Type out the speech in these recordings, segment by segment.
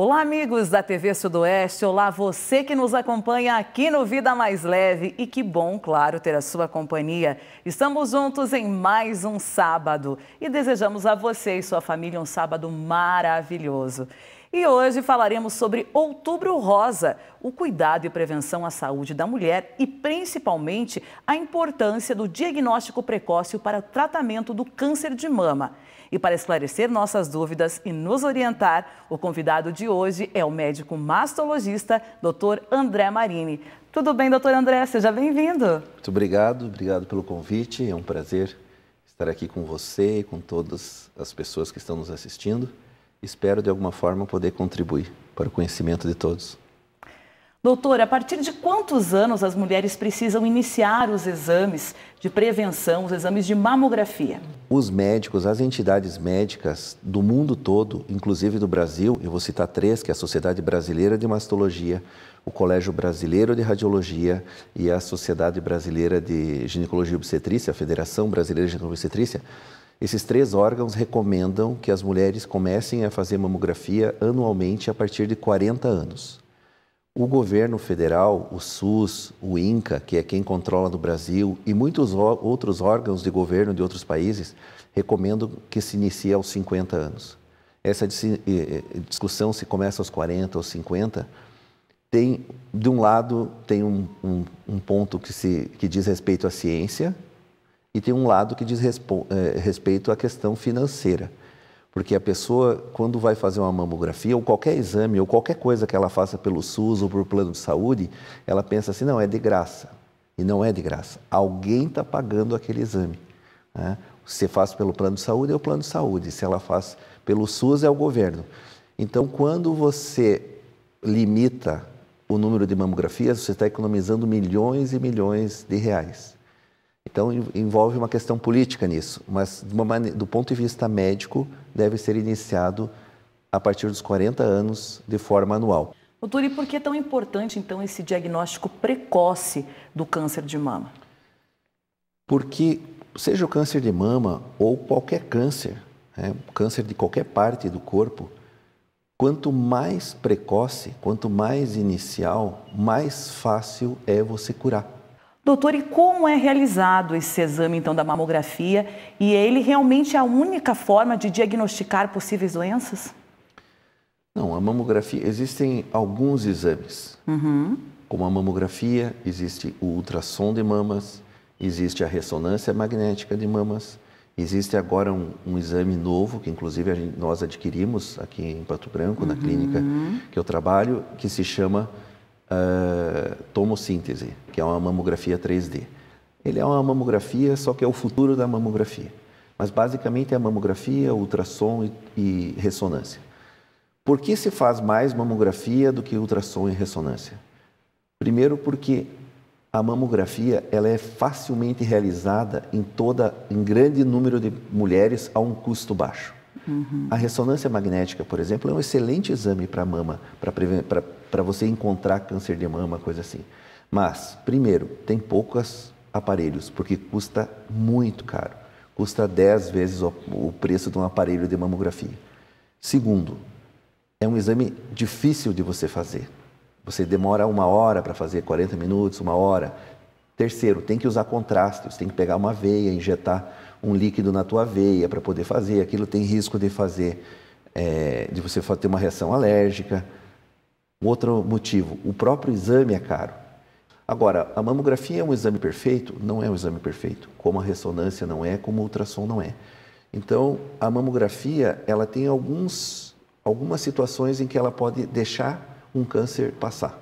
Olá, amigos da TV Sudoeste. Olá, você que nos acompanha aqui no Vida Mais Leve. E que bom, claro, ter a sua companhia. Estamos juntos em mais um sábado e desejamos a você e sua família um sábado maravilhoso. E hoje falaremos sobre Outubro Rosa, o cuidado e prevenção à saúde da mulher e principalmente a importância do diagnóstico precoce para o tratamento do câncer de mama. E para esclarecer nossas dúvidas e nos orientar, o convidado de hoje é o médico mastologista Dr. André Marini. Tudo bem, doutor André? Seja bem-vindo. Muito obrigado, obrigado pelo convite. É um prazer estar aqui com você e com todas as pessoas que estão nos assistindo. Espero, de alguma forma, poder contribuir para o conhecimento de todos. Doutor, a partir de quantos anos as mulheres precisam iniciar os exames de prevenção, os exames de mamografia? Os médicos, as entidades médicas do mundo todo, inclusive do Brasil, eu vou citar três, que é a Sociedade Brasileira de Mastologia, o Colégio Brasileiro de Radiologia e a Sociedade Brasileira de Ginecologia e Obstetrícia, a Federação Brasileira de Ginecologia e Obstetrícia, esses três órgãos recomendam que as mulheres comecem a fazer mamografia anualmente a partir de 40 anos. O governo federal, o SUS, o INCA, que é quem controla no Brasil, e muitos outros órgãos de governo de outros países recomendam que se inicie aos 50 anos. Essa eh, eh, discussão se começa aos 40 ou 50. Tem, de um lado, tem um, um, um ponto que, se, que diz respeito à ciência, e tem um lado que diz eh, respeito à questão financeira. Porque a pessoa, quando vai fazer uma mamografia, ou qualquer exame, ou qualquer coisa que ela faça pelo SUS ou por plano de saúde, ela pensa assim: não, é de graça. E não é de graça. Alguém está pagando aquele exame. Né? Se faz pelo plano de saúde, é o plano de saúde. Se ela faz pelo SUS, é o governo. Então, quando você limita o número de mamografias, você está economizando milhões e milhões de reais. Então, envolve uma questão política nisso, mas maneira, do ponto de vista médico, deve ser iniciado a partir dos 40 anos de forma anual. Doutor, e por que é tão importante, então, esse diagnóstico precoce do câncer de mama? Porque, seja o câncer de mama ou qualquer câncer, né, câncer de qualquer parte do corpo, quanto mais precoce, quanto mais inicial, mais fácil é você curar. Doutor, e como é realizado esse exame então da mamografia? E é ele realmente é a única forma de diagnosticar possíveis doenças? Não, a mamografia existem alguns exames. Uhum. Como a mamografia, existe o ultrassom de mamas, existe a ressonância magnética de mamas, existe agora um, um exame novo que inclusive gente, nós adquirimos aqui em Pato Branco na uhum. clínica que eu trabalho, que se chama uh, ah, tomossíntese, que é uma mamografia 3D. Ele é uma mamografia, só que é o futuro da mamografia. Mas basicamente é a mamografia, ultrassom e, e ressonância. Por que se faz mais mamografia do que ultrassom e ressonância? Primeiro porque a mamografia ela é facilmente realizada em toda em grande número de mulheres a um custo baixo. Uhum. A ressonância magnética, por exemplo, é um excelente exame para mama, para você encontrar câncer de mama, coisa assim. Mas, primeiro, tem poucos aparelhos, porque custa muito caro. Custa 10 vezes o, o preço de um aparelho de mamografia. Segundo, é um exame difícil de você fazer. Você demora uma hora para fazer, 40 minutos, uma hora. Terceiro, tem que usar você tem que pegar uma veia, injetar um líquido na tua veia para poder fazer, aquilo tem risco de fazer, é, de você ter uma reação alérgica. outro motivo, o próprio exame é caro. Agora, a mamografia é um exame perfeito? Não é um exame perfeito, como a ressonância não é, como o ultrassom não é. Então, a mamografia, ela tem alguns, algumas situações em que ela pode deixar um câncer passar.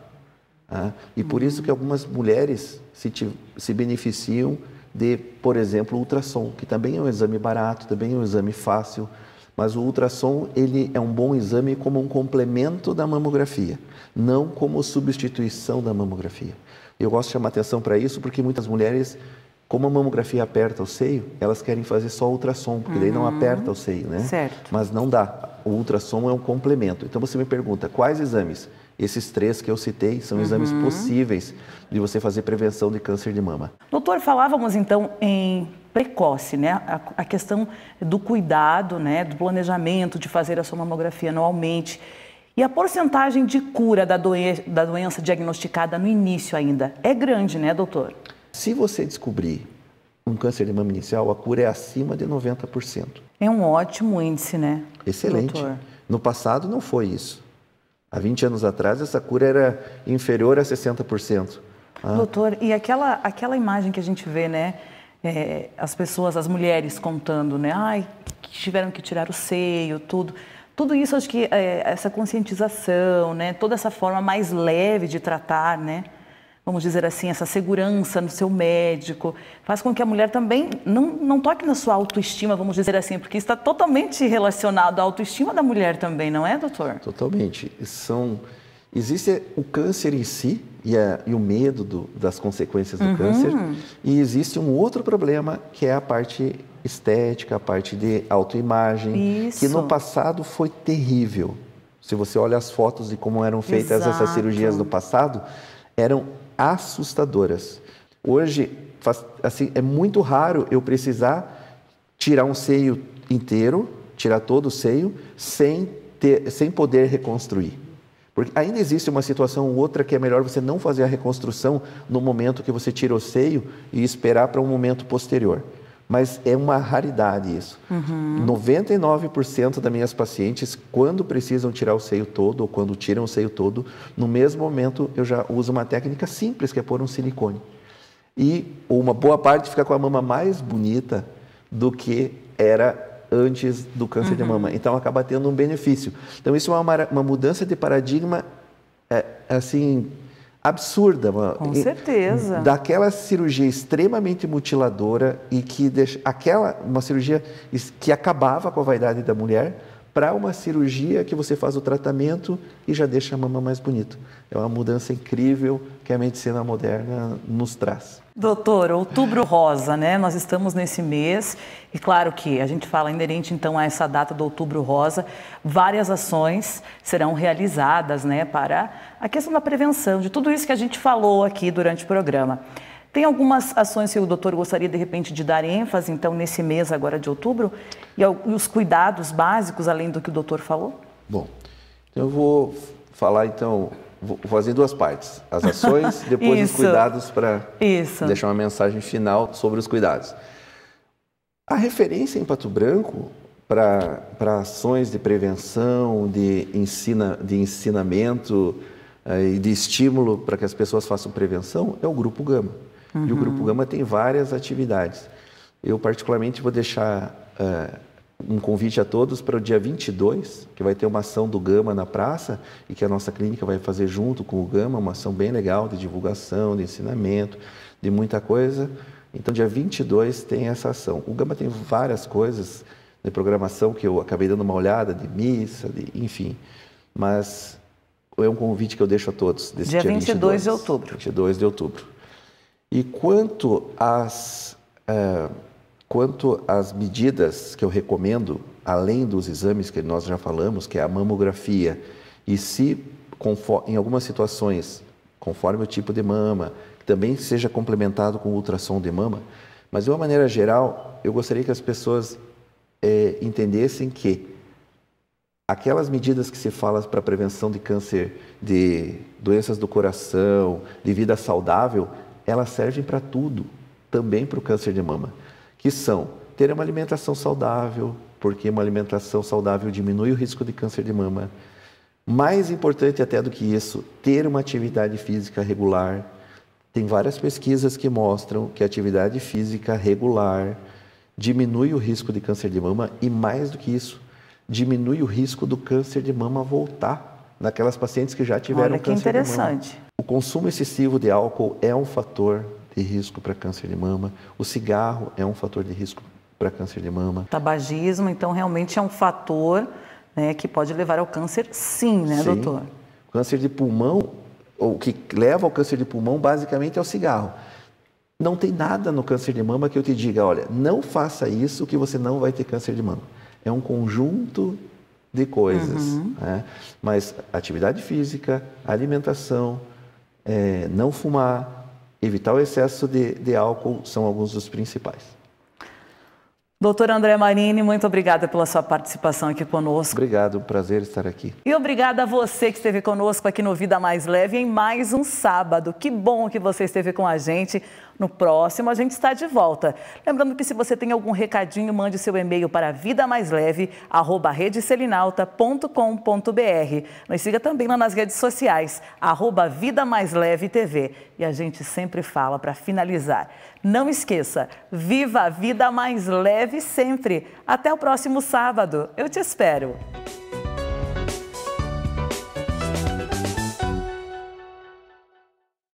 Tá? E por isso que hum. algumas mulheres se, se beneficiam de, por exemplo, ultrassom, que também é um exame barato, também é um exame fácil, mas o ultrassom ele é um bom exame como um complemento da mamografia, não como substituição da mamografia. Eu gosto de chamar atenção para isso porque muitas mulheres, como a mamografia aperta o seio, elas querem fazer só ultrassom, porque uhum. daí não uhum. aperta o seio, né? Certo. Mas não dá. O ultrassom é um complemento. Então você me pergunta, quais exames? Esses três que eu citei são uhum. exames possíveis de você fazer prevenção de câncer de mama. Doutor, falávamos então em precoce, né? A, a questão do cuidado, né? Do planejamento de fazer a sua mamografia anualmente. E a porcentagem de cura da, doen da doença diagnosticada no início ainda é grande, né, doutor? Se você descobrir um câncer de mama inicial, a cura é acima de 90%. É um ótimo índice, né? Excelente. Doutor? No passado não foi isso. Há 20 anos atrás, essa cura era inferior a 60%. Ah. Doutor, e aquela, aquela imagem que a gente vê, né? É, as pessoas, as mulheres contando, né? Ai, que tiveram que tirar o seio, tudo. Tudo isso, acho que é, essa conscientização, né? Toda essa forma mais leve de tratar, né? vamos dizer assim, essa segurança no seu médico, faz com que a mulher também não, não toque na sua autoestima, vamos dizer assim, porque está totalmente relacionado à autoestima da mulher também, não é, doutor? Totalmente. São existe o câncer em si e, a, e o medo do, das consequências do uhum. câncer e existe um outro problema que é a parte estética, a parte de autoimagem, Isso. que no passado foi terrível. Se você olha as fotos de como eram feitas Exato. essas cirurgias no passado, eram assustadoras. Hoje, assim, é muito raro eu precisar tirar um seio inteiro, tirar todo o seio, sem, ter, sem poder reconstruir. Porque ainda existe uma situação ou outra que é melhor você não fazer a reconstrução no momento que você tira o seio e esperar para um momento posterior. Mas é uma raridade isso. Uhum. 99% das minhas pacientes, quando precisam tirar o seio todo ou quando tiram o seio todo, no mesmo momento eu já uso uma técnica simples, que é pôr um silicone. E uma boa parte fica com a mama mais bonita do que era antes do câncer uhum. de mama. Então acaba tendo um benefício. Então isso é uma, uma mudança de paradigma é, assim absurda, mano. Com certeza. Daquela cirurgia extremamente mutiladora e que deixa aquela uma cirurgia que acabava com a vaidade da mulher para uma cirurgia que você faz o tratamento e já deixa a mama mais bonita. É uma mudança incrível que a medicina moderna nos traz. Doutor, outubro rosa, né? Nós estamos nesse mês e claro que a gente fala inerente então a essa data do outubro rosa, várias ações serão realizadas, né, para a questão da prevenção, de tudo isso que a gente falou aqui durante o programa. Tem algumas ações que o doutor gostaria, de repente, de dar ênfase, então, nesse mês agora de outubro, e, os cuidados básicos, além do que o doutor falou? Bom, então eu vou falar, então, vou fazer duas partes. As ações, depois os cuidados, para deixar uma mensagem final sobre os cuidados. A referência em Pato Branco para ações de prevenção, de, ensina, de ensinamento eh, e de estímulo para que as pessoas façam prevenção é o Grupo Gama. Uhum. E o Grupo uhum. Gama tem várias atividades. Eu, particularmente, vou deixar uh, um convite a todos para o dia 22, que vai ter uma ação do Gama na praça e que a nossa clínica vai fazer junto com o Gama, uma ação bem legal de divulgação, de ensinamento, de muita coisa. Então, dia 22 tem essa ação. O Gama tem várias coisas de programação que eu acabei dando uma olhada, de missa, de, enfim. Mas é um convite que eu deixo a todos. Desse dia, dia 22, 22 de outubro. 22 de outubro. E quanto às, uh, quanto às medidas que eu recomendo, além dos exames que nós já falamos, que é a mamografia, e se conforme, em algumas situações, conforme o tipo de mama, também seja complementado com ultrassom de mama, mas de uma maneira geral, eu gostaria que as pessoas é, entendessem que aquelas medidas que se fala para prevenção de câncer, de doenças do coração, de vida saudável, elas servem para tudo, também para o câncer de mama, que são ter uma alimentação saudável, porque uma alimentação saudável diminui o risco de câncer de mama. Mais importante até do que isso, ter uma atividade física regular. Tem várias pesquisas que mostram que a atividade física regular diminui o risco de câncer de mama e mais do que isso, diminui o risco do câncer de mama voltar naquelas pacientes que já tiveram Olha, que câncer de mama. interessante consumo excessivo de álcool é um fator de risco para câncer de mama. O cigarro é um fator de risco para câncer de mama. Tabagismo, então, realmente é um fator né, que pode levar ao câncer, sim, né, sim. doutor? Câncer de pulmão, o que leva ao câncer de pulmão, basicamente, é o cigarro. Não tem nada no câncer de mama que eu te diga, olha, não faça isso que você não vai ter câncer de mama. É um conjunto de coisas, uhum. né? mas atividade física, alimentação, é, não fumar, evitar o excesso de, de álcool são alguns dos principais. Doutor André Marini, muito obrigada pela sua participação aqui conosco. Obrigado, prazer estar aqui. E obrigada a você que esteve conosco aqui no Vida Mais Leve em mais um sábado. Que bom que você esteve com a gente. No próximo, a gente está de volta. Lembrando que se você tem algum recadinho, mande seu e-mail para vidamaisleve.com.br. Nos siga também lá nas redes sociais, arroba Vida Mais Leve TV. E a gente sempre fala para finalizar. Não esqueça, viva a vida mais leve sempre. Até o próximo sábado. Eu te espero.